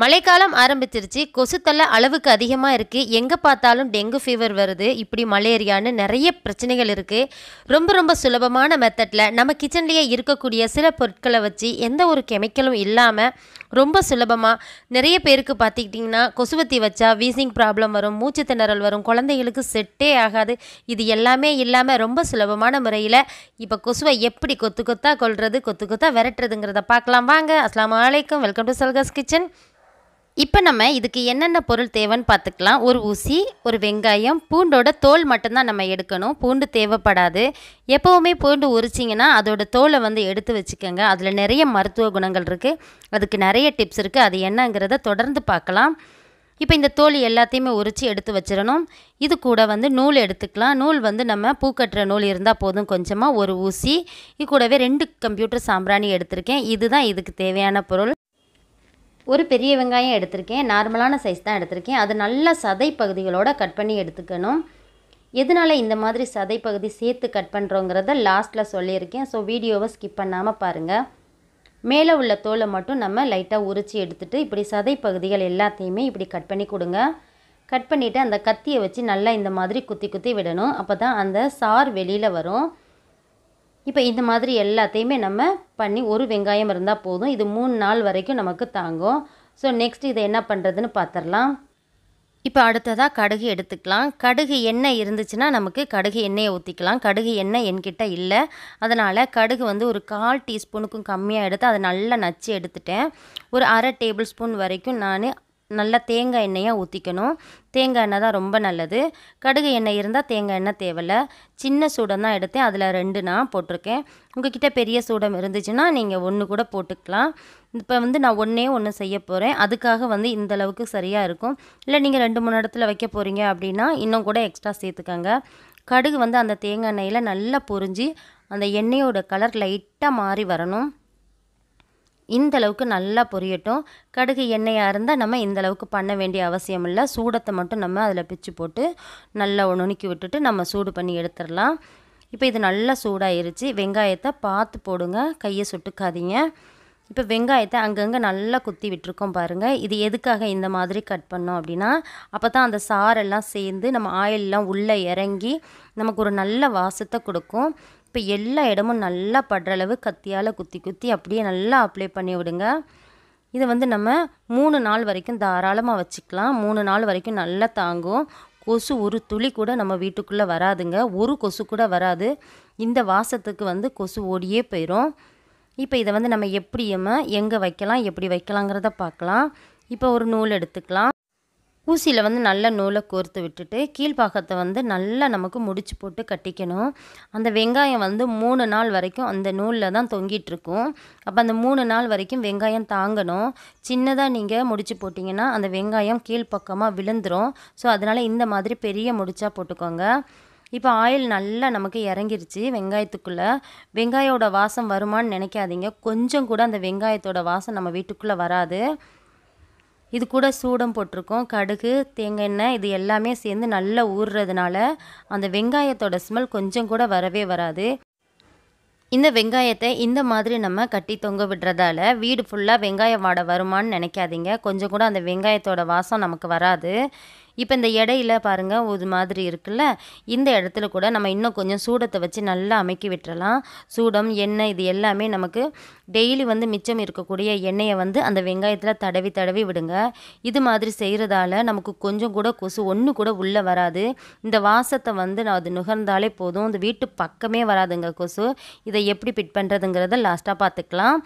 மழைக்காலம் ஆரம்பிச்சிருச்சு கொசுத்தொல்லை அளவுக்கு அதிகமாக இருக்குது எங்கே பார்த்தாலும் டெங்கு ஃபீவர் வருது இப்படி மலேரியான்னு நிறைய பிரச்சனைகள் இருக்குது ரொம்ப ரொம்ப சுலபமான மெத்தடில் நம்ம கிச்சன்லேயே இருக்கக்கூடிய சில பொருட்களை வச்சு எந்த ஒரு கெமிக்கலும் இல்லாமல் ரொம்ப சுலபமாக நிறைய பேருக்கு பார்த்துக்கிட்டிங்கன்னா கொசுவத்தி வச்சா வீசிங் ப்ராப்ளம் வரும் மூச்சு திணறல் வரும் குழந்தைகளுக்கு செட்டே ஆகாது இது எல்லாமே இல்லாமல் ரொம்ப சுலபமான முறையில் இப்போ கொசுவை எப்படி கொத்து கொத்தாக கொள்வது கொத்து கொத்தா விரட்டுறதுங்கிறத பார்க்கலாம் வாங்க அஸ்லாம் வலைக்கம் வெல்கம் டு சல்காஸ் கிச்சன் இப்போ நம்ம இதுக்கு என்னென்ன பொருள் தேவைன்னு பார்த்துக்கலாம் ஒரு ஊசி ஒரு வெங்காயம் பூண்டோட தோல் மட்டும்தான் நம்ம எடுக்கணும் பூண்டு தேவைப்படாது எப்போவுமே பூண்டு உரிச்சிங்கன்னா அதோட தோலை வந்து எடுத்து வச்சுக்கோங்க அதில் நிறைய மருத்துவ குணங்கள் இருக்குது அதுக்கு நிறைய டிப்ஸ் இருக்குது அது என்னங்கிறத தொடர்ந்து பார்க்கலாம் இப்போ இந்த தோல் எல்லாத்தையுமே உரித்து எடுத்து வச்சிடணும் இது கூட வந்து நூல் எடுத்துக்கலாம் நூல் வந்து நம்ம பூ கட்டுற நூல் இருந்தால் போதும் கொஞ்சமாக ஒரு ஊசி இது கூடவே ரெண்டு கம்ப்யூட்டர் சாம்பிராணி எடுத்திருக்கேன் இதுதான் இதுக்கு தேவையான பொருள் ஒரு பெரிய வெங்காயம் எடுத்திருக்கேன் நார்மலான சைஸ் தான் எடுத்திருக்கேன் அது நல்லா சதை பகுதிகளோடு கட் பண்ணி எடுத்துக்கணும் எதனால் இந்த மாதிரி சதை பகுதி சேர்த்து கட் பண்ணுறோங்கிறத லாஸ்ட்டில் சொல்லியிருக்கேன் ஸோ வீடியோவை ஸ்கிப் பண்ணாமல் பாருங்கள் மேலே உள்ள தோலை மட்டும் நம்ம லைட்டாக உரித்து எடுத்துகிட்டு இப்படி சதை பகுதிகள் எல்லாத்தையுமே இப்படி கட் பண்ணி கொடுங்க கட் பண்ணிவிட்டு அந்த கத்தியை வச்சு நல்லா இந்த மாதிரி குத்தி குத்தி விடணும் அப்போ தான் அந்த சார் வெளியில் வரும் இப்போ இந்த மாதிரி எல்லாத்தையுமே நம்ம பண்ணி ஒரு வெங்காயம் இருந்தால் போதும் இது மூணு நாள் வரைக்கும் நமக்கு தாங்கும் ஸோ நெக்ஸ்ட் இதை என்ன பண்ணுறதுன்னு பார்த்துடலாம் இப்போ அடுத்ததாக கடுகு எடுத்துக்கலாம் கடுகு எண்ணெய் இருந்துச்சுன்னா நமக்கு கடுகு எண்ணெயை ஊற்றிக்கலாம் கடுகு எண்ணெய் என்கிட்ட இல்லை அதனால் கடுகு வந்து ஒரு கால் டீஸ்பூனுக்கும் கம்மியாக எடுத்து அதை நல்லா நச்சு எடுத்துட்டேன் ஒரு அரை டேபிள் ஸ்பூன் வரைக்கும் நான் நல்லா தேங்காய் எண்ணெயாக ஊற்றிக்கணும் தேங்காய் எண்ணெய் தான் ரொம்ப நல்லது கடுகு எண்ணெய் இருந்தால் தேங்காய் எண்ணெய் தேவையில்ல சின்ன சூடம் தான் எடுத்தேன் அதில் ரெண்டு நான் போட்டிருக்கேன் கிட்டே பெரிய சூடம் இருந்துச்சுன்னா நீங்கள் ஒன்று கூட போட்டுக்கலாம் இப்போ வந்து நான் ஒன்றே ஒன்று செய்ய போகிறேன் அதுக்காக வந்து இந்த அளவுக்கு சரியாக இருக்கும் இல்லை நீங்கள் ரெண்டு மூணு இடத்துல வைக்க போகிறீங்க அப்படின்னா இன்னும் கூட எக்ஸ்ட்ரா சேர்த்துக்கோங்க கடுகு வந்து அந்த தேங்காய் எண்ணெயில் நல்லா பொரிஞ்சு அந்த எண்ணெயோட கலர் லைட்டாக மாறி வரணும் இந்த அளவுக்கு நல்லா பொரியட்டும் கடுகு எண்ணெயாக இருந்தால் நம்ம இந்த அளவுக்கு பண்ண வேண்டிய அவசியம் இல்லை சூடத்தை மட்டும் நம்ம அதில் பிச்சு போட்டு நல்லா நுணுக்கி விட்டுட்டு நம்ம சூடு பண்ணி எடுத்துடலாம் இப்போ இது நல்லா சூடாயிருச்சு வெங்காயத்தை பார்த்து போடுங்க கையை சுட்டுக்காதீங்க இப்போ வெங்காயத்தை அங்கங்கே நல்லா குத்தி விட்டுருக்கோம் பாருங்கள் இது எதுக்காக இந்த மாதிரி கட் பண்ணோம் அப்படின்னா அப்போ தான் அந்த சாரெல்லாம் சேர்ந்து நம்ம ஆயிலெலாம் உள்ளே இறங்கி நமக்கு ஒரு நல்ல வாசத்தை கொடுக்கும் இப்போ எல்லா இடமும் நல்லா படுற அளவு கத்தியால் குத்தி குத்தி அப்படியே நல்லா அப்ளை பண்ணி விடுங்க இதை வந்து நம்ம மூணு நாள் வரைக்கும் தாராளமாக வச்சுக்கலாம் மூணு நாள் வரைக்கும் நல்லா தாங்கும் கொசு ஒரு துளி கூட நம்ம வீட்டுக்குள்ளே வராதுங்க ஒரு கொசு கூட வராது இந்த வாசத்துக்கு வந்து கொசு ஓடியே போயிடும் இப்போ இதை வந்து நம்ம எப்படி எங்கே வைக்கலாம் எப்படி வைக்கலாங்கிறத பார்க்கலாம் இப்போ ஒரு நூல் எடுத்துக்கலாம் ஊசியில் வந்து நல்ல நூலை கோர்த்து விட்டுட்டு கீழ்ப்பாக்கத்தை வந்து நல்லா நமக்கு முடிச்சு போட்டு கட்டிக்கணும் அந்த வெங்காயம் வந்து மூணு நாள் வரைக்கும் அந்த நூலில் தான் தொங்கிட்டுருக்கும் அப்போ அந்த மூணு நாள் வரைக்கும் வெங்காயம் தாங்கணும் சின்னதாக நீங்கள் முடிச்சு போட்டிங்கன்னா அந்த வெங்காயம் கீழ்ப்பக்கமாக விழுந்துடும் ஸோ அதனால் இந்த மாதிரி பெரிய முடிச்சா போட்டுக்கோங்க இப்போ ஆயில் நல்லா நமக்கு இறங்கிருச்சு வெங்காயத்துக்குள்ளே வெங்காயோட வாசம் வருமானு நினைக்காதீங்க கொஞ்சம் கூட அந்த வெங்காயத்தோட வாசம் நம்ம வீட்டுக்குள்ளே வராது இது கூட சூடம் போட்டிருக்கோம் கடுகு தேங்காய் எண்ணெய் இது எல்லாமே சேர்ந்து நல்லா ஊறுறதுனால அந்த வெங்காயத்தோட ஸ்மெல் கொஞ்சம் கூட வரவே வராது இந்த வெங்காயத்தை இந்த மாதிரி நம்ம கட்டி தொங்க விடுறதால வீடு ஃபுல்லாக வெங்காயம் வாட வருமானு நினைக்காதீங்க கொஞ்சம் கூட அந்த வெங்காயத்தோட வாசம் நமக்கு வராது இப்போ இந்த இடையில பாருங்கள் ஒரு மாதிரி இருக்குல்ல இந்த இடத்துல கூட நம்ம இன்னும் கொஞ்சம் சூடத்தை வச்சு நல்லா அமைக்கி விட்டுறலாம் சூடம் எண்ணெய் இது எல்லாமே நமக்கு டெய்லி வந்து மிச்சம் இருக்கக்கூடிய எண்ணெயை வந்து அந்த வெங்காயத்தில் தடவி தடவி விடுங்க இது மாதிரி செய்கிறதால நமக்கு கொஞ்சம் கூட கொசு ஒன்று கூட உள்ளே வராது இந்த வாசத்தை வந்து நான் அது நுகர்ந்தாலே போதும் இந்த வீட்டு பக்கமே வராதுங்க கொசு இதை எப்படி பிட் பண்ணுறதுங்கிறத லாஸ்ட்டாக பார்த்துக்கலாம்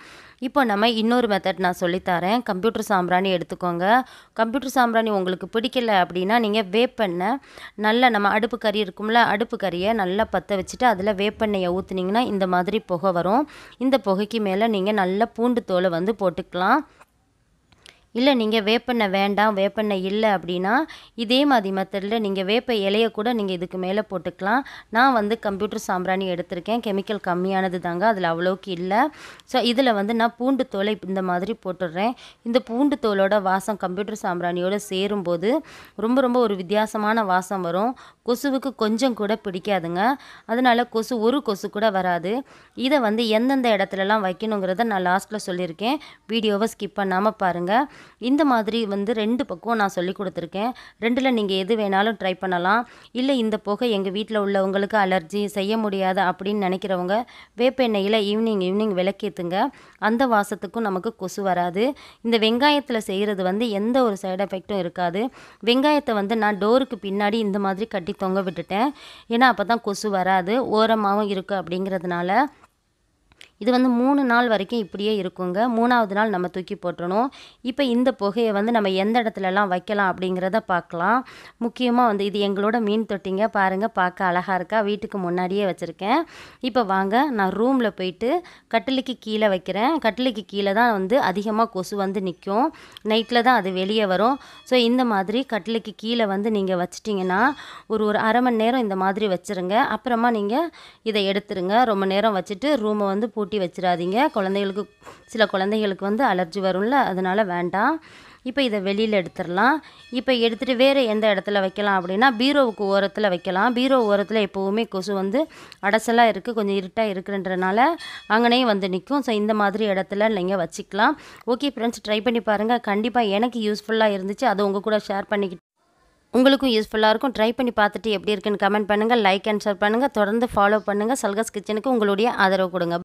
இப்போ நம்ம இன்னொரு மெத்தட் நான் சொல்லித்தரேன் கம்ப்யூட்டர் சாம்பிராணி எடுத்துக்கோங்க கம்ப்யூட்டர் சாம்பிராணி உங்களுக்கு பிடிக்கல அப்படின்னா நீங்கள் வேப்பெண்ணெய் நல்லா நம்ம அடுப்பு கறி இருக்கும்ல அடுப்பு கறியை நல்லா பற்ற வச்சுட்டு அதில் வேப்பெண்ணெயை ஊற்றுனீங்கன்னா இந்த மாதிரி புகை வரும் இந்த புகைக்கு மேலே நீங்கள் நல்லா பூண்டு தோலை வந்து போட்டுக்கலாம் இல்லை நீங்கள் வேப்பெண்ணெய் வேண்டாம் வேப்பெண்ணெய் இல்லை அப்படின்னா இதே மாதிரி மெத்தடில் நீங்கள் வேப்ப இலையை கூட நீங்கள் இதுக்கு மேலே போட்டுக்கலாம் நான் வந்து கம்ப்யூட்டர் சாம்பிராணி எடுத்திருக்கேன் கெமிக்கல் கம்மியானது தாங்க அதில் அவ்வளோக்கு இல்லை ஸோ இதில் வந்து நான் பூண்டு தோலை இந்த மாதிரி போட்டுடுறேன் இந்த பூண்டு தோலோட வாசம் கம்ப்யூட்டர் சாம்பிராணியோடு சேரும்போது ரொம்ப ரொம்ப ஒரு வித்தியாசமான வாசம் வரும் கொசுவுக்கு கொஞ்சம் கூட பிடிக்காதுங்க அதனால் கொசு ஒரு கொசு கூட வராது இதை வந்து எந்தெந்த இடத்துலலாம் வைக்கணுங்கிறத நான் லாஸ்ட்டில் சொல்லியிருக்கேன் வீடியோவை ஸ்கிப் பண்ணாமல் பாருங்கள் இந்த மாதிரி வந்து ரெண்டு பக்குவம் நான் சொல்லி கொடுத்துருக்கேன் ரெண்டில் நீங்கள் எது வேணாலும் ட்ரை பண்ணலாம் இல்லை இந்த புகை எங்கள் வீட்டில் உள்ளவங்களுக்கு அலர்ஜி செய்ய முடியாது அப்படின்னு நினைக்கிறவங்க வேப்ப எண்ணெயில் ஈவினிங் ஈவினிங் விளக்கேற்றுங்க அந்த வாசத்துக்கும் நமக்கு கொசு வராது இந்த வெங்காயத்தில் செய்கிறது வந்து எந்த ஒரு சைடு எஃபெக்டும் இருக்காது வெங்காயத்தை வந்து நான் டோருக்கு பின்னாடி இந்த மாதிரி கட்டி தொங்க விட்டுட்டேன் ஏன்னா அப்போ தான் கொசு வராது ஓரமாகவும் இருக்குது அப்படிங்கிறதுனால இது வந்து மூணு நாள் வரைக்கும் இப்படியே இருக்குங்க மூணாவது நாள் நம்ம தூக்கி போட்டுடணும் இப்போ இந்த புகையை வந்து நம்ம எந்த இடத்துலலாம் வைக்கலாம் அப்படிங்கிறத பார்க்கலாம் முக்கியமாக வந்து இது எங்களோட மீன் தொட்டிங்க பாருங்கள் பார்க்க அழகாக இருக்கா வீட்டுக்கு முன்னாடியே வச்சுருக்கேன் இப்போ வாங்க நான் ரூமில் போயிட்டு கட்டிலுக்கு கீழே வைக்கிறேன் கட்டிலுக்கு கீழே தான் வந்து அதிகமாக கொசு வந்து நிற்கும் நைட்டில் தான் அது வெளியே வரும் ஸோ இந்த மாதிரி கட்டிலுக்கு கீழே வந்து நீங்கள் வச்சிட்டிங்கன்னா ஒரு ஒரு அரை மணி நேரம் இந்த மாதிரி வச்சுருங்க அப்புறமா நீங்கள் இதை எடுத்துருங்க ரொம்ப நேரம் வச்சுட்டு ரூமை வந்து பூ கூட்டி வச்சிடாதீங்க குழந்தைகளுக்கு சில குழந்தைகளுக்கு வந்து அலர்ஜி வரும்ல அதனால் வேண்டாம் இப்போ இதை வெளியில் எடுத்துடலாம் இப்போ எடுத்துகிட்டு வேறு எந்த இடத்துல வைக்கலாம் அப்படின்னா பீரோவுக்கு ஓரத்தில் வைக்கலாம் பீரோ ஓரத்தில் எப்போவுமே கொசு வந்து அடைசலாக இருக்குது கொஞ்சம் இருட்டாக இருக்குன்றனால அங்கனையும் வந்து நிற்கும் ஸோ இந்த மாதிரி இடத்துல நீங்கள் வச்சுக்கலாம் ஓகே ஃப்ரெண்ட்ஸ் ட்ரை பண்ணி பாருங்கள் கண்டிப்பாக எனக்கு யூஸ்ஃபுல்லாக இருந்துச்சு அதை உங்கள் கூட ஷேர் பண்ணிக்கிட்டு உங்களுக்கும் யூஸ்ஃபுல்லாக இருக்கும் ட்ரை பண்ணி பார்த்துட்டு எப்படி இருக்குன்னு கமெண்ட் பண்ணுங்கள் லைக் அண்ட் ஷேர் பண்ணுங்கள் தொடர்ந்து ஃபாலோ பண்ணுங்கள் சல்கஸ் கிச்சனுக்கு உங்களுடைய ஆதரவு கொடுங்க